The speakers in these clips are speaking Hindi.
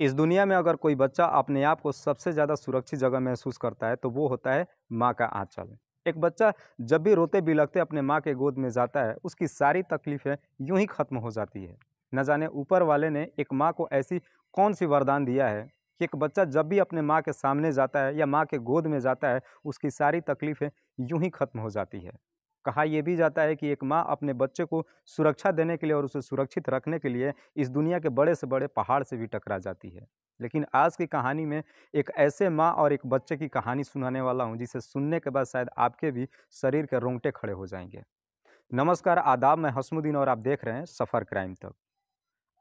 इस दुनिया में अगर कोई बच्चा अपने आप को सबसे ज़्यादा सुरक्षित जगह महसूस करता है तो वो होता है माँ का आँचल एक बच्चा जब भी रोते लगते अपने माँ के गोद में जाता है उसकी सारी तकलीफ़ें यूं ही ख़त्म हो जाती है न जाने ऊपर वाले ने एक माँ को ऐसी कौन सी वरदान दिया है कि एक बच्चा जब भी अपने माँ के सामने जाता है या माँ के गोद में जाता है उसकी सारी तकलीफ़ें यूँ ही ख़त्म हो जाती है कहा यह भी जाता है कि एक माँ अपने बच्चे को सुरक्षा देने के लिए और उसे सुरक्षित रखने के लिए इस दुनिया के बड़े से बड़े पहाड़ से भी टकरा जाती है लेकिन आज की कहानी में एक ऐसे माँ और एक बच्चे की कहानी सुनाने वाला हूँ जिसे सुनने के बाद शायद आपके भी शरीर के रोंगटे खड़े हो जाएंगे नमस्कार आदाब मैं हसमुद्दीन और आप देख रहे हैं सफ़र क्राइम तक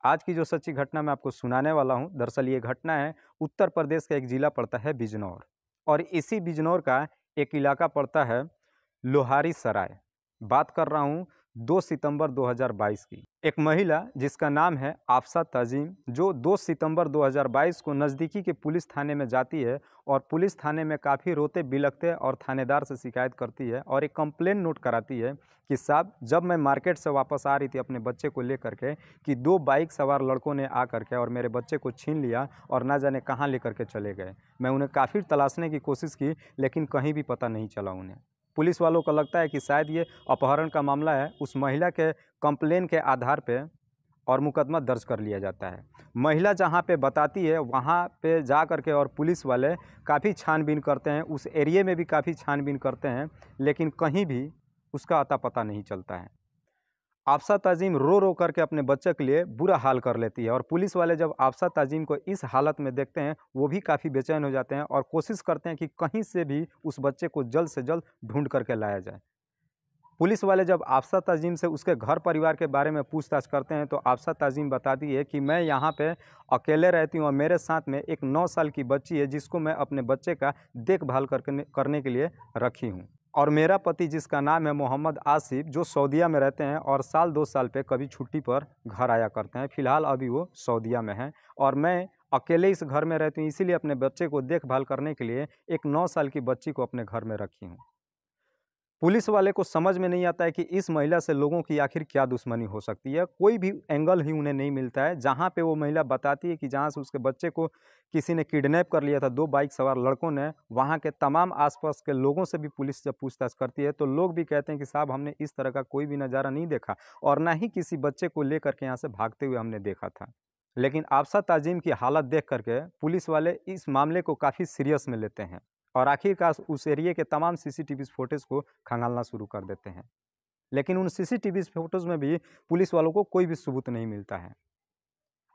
आज की जो सच्ची घटना मैं आपको सुनाने वाला हूँ दरअसल ये घटना है उत्तर प्रदेश का एक ज़िला पड़ता है बिजनौर और इसी बिजनौर का एक इलाका पड़ता है लोहारी सराय बात कर रहा हूँ 2 सितंबर 2022 की एक महिला जिसका नाम है आफसा तजीम जो 2 सितंबर 2022 को नज़दीकी के पुलिस थाने में जाती है और पुलिस थाने में काफ़ी रोते बिलखते और थानेदार से शिकायत करती है और एक कंप्लेन नोट कराती है कि साहब जब मैं मार्केट से वापस आ रही थी अपने बच्चे को लेकर के कि दो बाइक सवार लड़कों ने आ करके और मेरे बच्चे को छीन लिया और ना जाने कहाँ ले करके चले गए मैं उन्हें काफ़ी तलाशने की कोशिश की लेकिन कहीं भी पता नहीं चला उन्हें पुलिस वालों को लगता है कि शायद ये अपहरण का मामला है उस महिला के कंप्लेन के आधार पे और मुकदमा दर्ज कर लिया जाता है महिला जहाँ पे बताती है वहाँ पे जा कर के और पुलिस वाले काफ़ी छानबीन करते हैं उस एरिए में भी काफ़ी छानबीन करते हैं लेकिन कहीं भी उसका अता पता नहीं चलता है आपसा तज़ीम रो रो करके अपने बच्चे के लिए बुरा हाल कर लेती है और पुलिस वाले जब आपसा तज़ीम को इस हालत में देखते हैं वो भी काफ़ी बेचैन हो जाते हैं और कोशिश करते हैं कि कहीं से भी उस बच्चे को जल्द से जल्द ढूंढ करके लाया जाए पुलिस वाले जब आपसा तजीम से उसके घर परिवार के बारे में पूछताछ करते हैं तो आपसा तजीम बताती है कि मैं यहाँ पर अकेले रहती हूँ और मेरे साथ में एक नौ साल की बच्ची है जिसको मैं अपने बच्चे का देखभाल करने के लिए रखी हूँ और मेरा पति जिसका नाम है मोहम्मद आसिफ जो सऊदीया में रहते हैं और साल दो साल पे कभी छुट्टी पर घर आया करते हैं फ़िलहाल अभी वो सऊदीया में हैं और मैं अकेले इस घर में रहती हूँ इसीलिए अपने बच्चे को देखभाल करने के लिए एक नौ साल की बच्ची को अपने घर में रखी हूँ पुलिस वाले को समझ में नहीं आता है कि इस महिला से लोगों की आखिर क्या दुश्मनी हो सकती है कोई भी एंगल ही उन्हें नहीं मिलता है जहाँ पे वो महिला बताती है कि जहाँ से उसके बच्चे को किसी ने किडनैप कर लिया था दो बाइक सवार लड़कों ने वहाँ के तमाम आसपास के लोगों से भी पुलिस जब पूछताछ करती है तो लोग भी कहते हैं कि साहब हमने इस तरह का कोई भी नज़ारा नहीं देखा और ना ही किसी बच्चे को ले करके यहाँ से भागते हुए हमने देखा था लेकिन आपसा ताजीम की हालत देख करके पुलिस वाले इस मामले को काफ़ी सीरियस में लेते हैं और आखिरकार उस एरिए के तमाम सीसीटीवी फोटेज को खंगालना शुरू कर देते हैं लेकिन उन सीसीटीवी फोटोज़ में भी पुलिस वालों को कोई भी सबूत नहीं मिलता है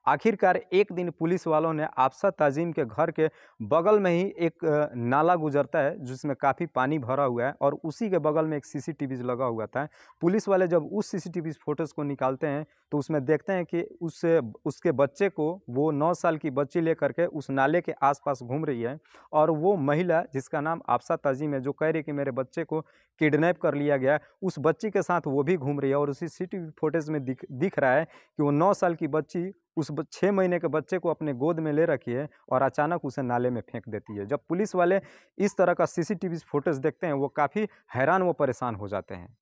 आखिरकार एक दिन पुलिस वालों ने आपसा तजीम के घर के बगल में ही एक नाला गुजरता है जिसमें काफ़ी पानी भरा हुआ है और उसी के बगल में एक सीसीटीवी लगा हुआ था पुलिस वाले जब उस सीसीटीवी फोटोज़ को निकालते हैं तो उसमें देखते हैं कि उस उसके बच्चे को वो नौ साल की बच्ची लेकर के उस नाले के आसपास घूम रही है और वो महिला जिसका नाम आपसा तजीम है जो कह रही है कि मेरे बच्चे को किडनैप कर लिया गया उस बच्ची के साथ वो भी घूम रही है और उसी सी टी में दिख दिख रहा है कि वो नौ साल की बच्ची उस छः महीने के बच्चे को अपने गोद में ले रखी है और अचानक उसे नाले में फेंक देती है जब पुलिस वाले इस तरह का सीसीटीवी फुटेज देखते हैं वो काफ़ी हैरान व परेशान हो जाते हैं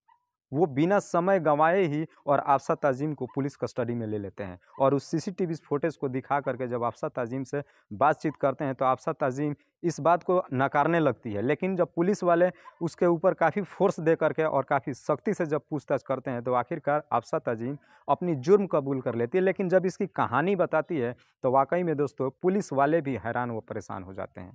वो बिना समय गंवाए ही और आफसा तजीम को पुलिस कस्टडी में ले लेते हैं और उस सीसीटीवी फुटेज को दिखा करके जब आफसा तजीम से बातचीत करते हैं तो आफसा तजीम इस बात को नकारने लगती है लेकिन जब पुलिस वाले उसके ऊपर काफ़ी फोर्स दे करके और काफ़ी सख्ती से जब पूछताछ करते हैं तो आखिरकार आफसा तजीम अपनी जुर्म कबूल कर लेती है लेकिन जब इसकी कहानी बताती है तो वाकई में दोस्तों पुलिस वाले भी हैरान व परेशान हो जाते हैं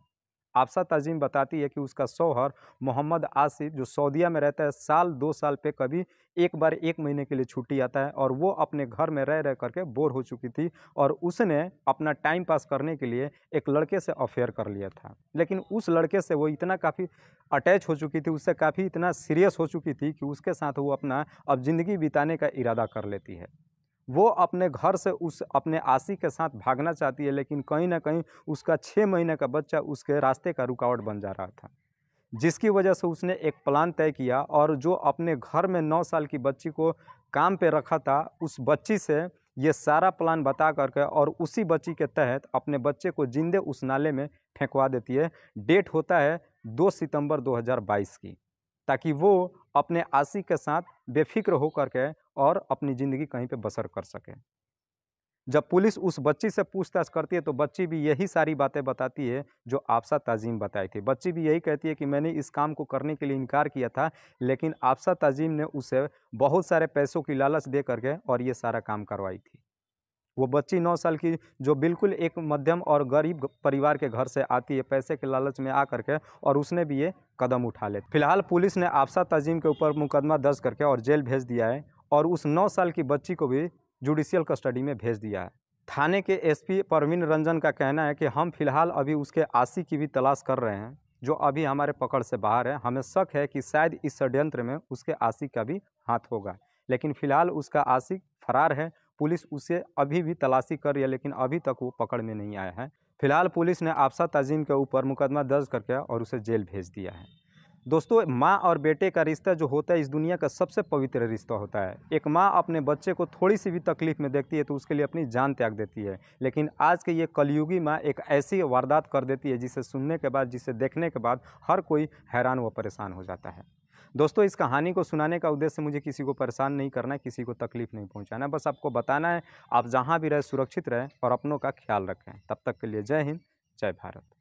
आपसा तजीम बताती है कि उसका शौहर मोहम्मद आसिफ जो सऊदीया में रहता है साल दो साल पे कभी एक बार एक महीने के लिए छुट्टी आता है और वो अपने घर में रह रह करके बोर हो चुकी थी और उसने अपना टाइम पास करने के लिए एक लड़के से अफेयर कर लिया था लेकिन उस लड़के से वो इतना काफ़ी अटैच हो चुकी थी उससे काफ़ी इतना सीरियस हो चुकी थी कि उसके साथ वो अपना अब ज़िंदगी बिताने का इरादा कर लेती है वो अपने घर से उस अपने आशी के साथ भागना चाहती है लेकिन कहीं ना कहीं उसका छः महीने का बच्चा उसके रास्ते का रुकावट बन जा रहा था जिसकी वजह से उसने एक प्लान तय किया और जो अपने घर में नौ साल की बच्ची को काम पे रखा था उस बच्ची से ये सारा प्लान बता करके और उसी बच्ची के तहत अपने बच्चे को जिंदे उस नाले में फेंकवा देती है डेट होता है दो सितंबर 2022 की ताकि वो अपने आशी के साथ बेफिक्र होकर के और अपनी ज़िंदगी कहीं पे बसर कर सके जब पुलिस उस बच्ची से पूछताछ करती है तो बच्ची भी यही सारी बातें बताती है जो आपसा तज़ीम बताई थी बच्ची भी यही कहती है कि मैंने इस काम को करने के लिए इनकार किया था लेकिन आपसा तज़ीम ने उसे बहुत सारे पैसों की लालच दे करके और ये सारा काम करवाई थी वो बच्ची नौ साल की जो बिल्कुल एक मध्यम और गरीब परिवार के घर से आती है पैसे के लालच में आ करके और उसने भी ये कदम उठा ले फिलहाल पुलिस ने आपसा तजीम के ऊपर मुकदमा दर्ज करके और जेल भेज दिया है और उस नौ साल की बच्ची को भी जुडिशियल कस्टडी में भेज दिया है थाने के एसपी परवीन रंजन का कहना है कि हम फिलहाल अभी उसके आशी की भी तलाश कर रहे हैं जो अभी हमारे पकड़ से बाहर है हमें शक है कि शायद इस षड्यंत्र में उसके आशिक का भी हाथ होगा लेकिन फिलहाल उसका आशिक फरार है पुलिस उसे अभी भी तलाशी कर रही है लेकिन अभी तक वो पकड़ में नहीं आया है फिलहाल पुलिस ने आपसा तजीम के ऊपर मुकदमा दर्ज करके और उसे जेल भेज दिया है दोस्तों माँ और बेटे का रिश्ता जो होता है इस दुनिया का सबसे पवित्र रिश्ता होता है एक माँ अपने बच्चे को थोड़ी सी भी तकलीफ़ में देखती है तो उसके लिए अपनी जान त्याग देती है लेकिन आज के ये कलयुगी माँ एक ऐसी वारदात कर देती है जिसे सुनने के बाद जिसे देखने के बाद हर कोई हैरान व परेशान हो जाता है दोस्तों इस कहानी को सुनाने का उद्देश्य मुझे किसी को परेशान नहीं करना है किसी को तकलीफ़ नहीं पहुँचाना बस आपको बताना है आप जहाँ भी रहें सुरक्षित रहें और अपनों का ख्याल रखें तब तक के लिए जय हिंद जय भारत